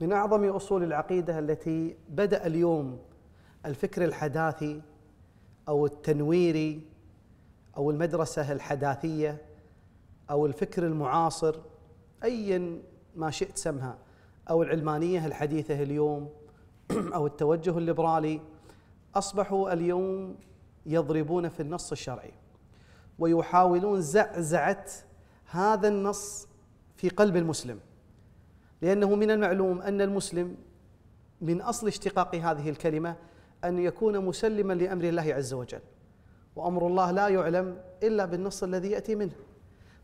من اعظم اصول العقيده التي بدا اليوم الفكر الحداثي او التنويري او المدرسه الحداثيه او الفكر المعاصر ايا ما شئت سمها او العلمانيه الحديثه اليوم او التوجه الليبرالي اصبحوا اليوم يضربون في النص الشرعي ويحاولون زعزعه هذا النص في قلب المسلم لأنه من المعلوم أن المسلم من أصل اشتقاق هذه الكلمة أن يكون مسلما لأمر الله عز وجل وأمر الله لا يعلم إلا بالنص الذي يأتي منه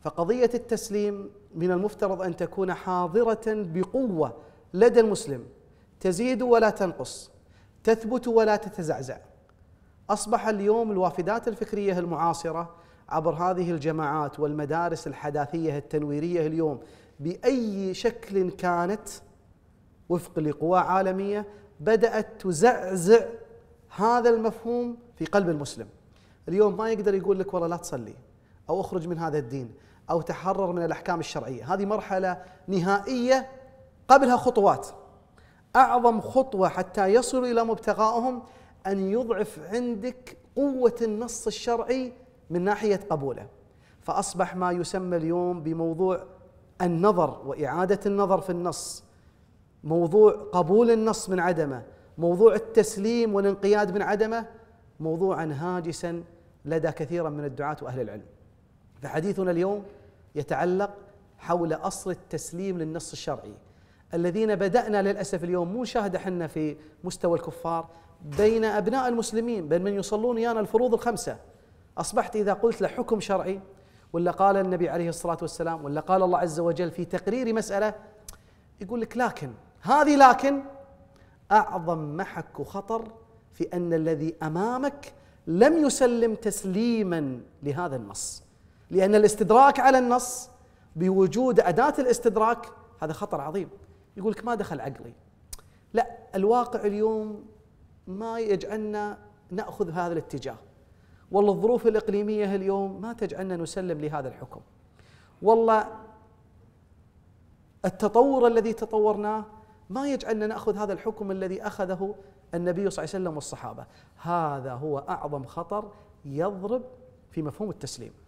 فقضية التسليم من المفترض أن تكون حاضرة بقوة لدى المسلم تزيد ولا تنقص تثبت ولا تتزعزع أصبح اليوم الوافدات الفكرية المعاصرة عبر هذه الجماعات والمدارس الحداثية التنويرية اليوم باي شكل كانت وفق لقوى عالميه بدات تزعزع هذا المفهوم في قلب المسلم. اليوم ما يقدر يقول لك والله لا تصلي او اخرج من هذا الدين او تحرر من الاحكام الشرعيه، هذه مرحله نهائيه قبلها خطوات. اعظم خطوه حتى يصلوا الى مبتغاهم ان يضعف عندك قوه النص الشرعي من ناحيه قبوله. فاصبح ما يسمى اليوم بموضوع النظر واعاده النظر في النص موضوع قبول النص من عدمه موضوع التسليم والانقياد من عدمه موضوعا هاجسا لدى كثيرا من الدعاه واهل العلم فحديثنا اليوم يتعلق حول اصل التسليم للنص الشرعي الذين بدانا للاسف اليوم مو شاهد احنا في مستوى الكفار بين ابناء المسلمين بين من يصلون يانا الفروض الخمسه اصبحت اذا قلت له حكم شرعي ولا قال النبي عليه الصلاة والسلام ولا قال الله عز وجل في تقرير مسألة يقول لك لكن هذه لكن أعظم محك وخطر في أن الذي أمامك لم يسلم تسليما لهذا النص لأن الاستدراك على النص بوجود أداة الاستدراك هذا خطر عظيم يقول لك ما دخل عقلي لا الواقع اليوم ما يجعلنا نأخذ هذا الاتجاه والله الظروف الإقليمية اليوم ما تجعلنا نسلم لهذا الحكم والله التطور الذي تطورناه ما يجعلنا ناخذ هذا الحكم الذي اخذه النبي صلى الله عليه وسلم والصحابه، هذا هو اعظم خطر يضرب في مفهوم التسليم.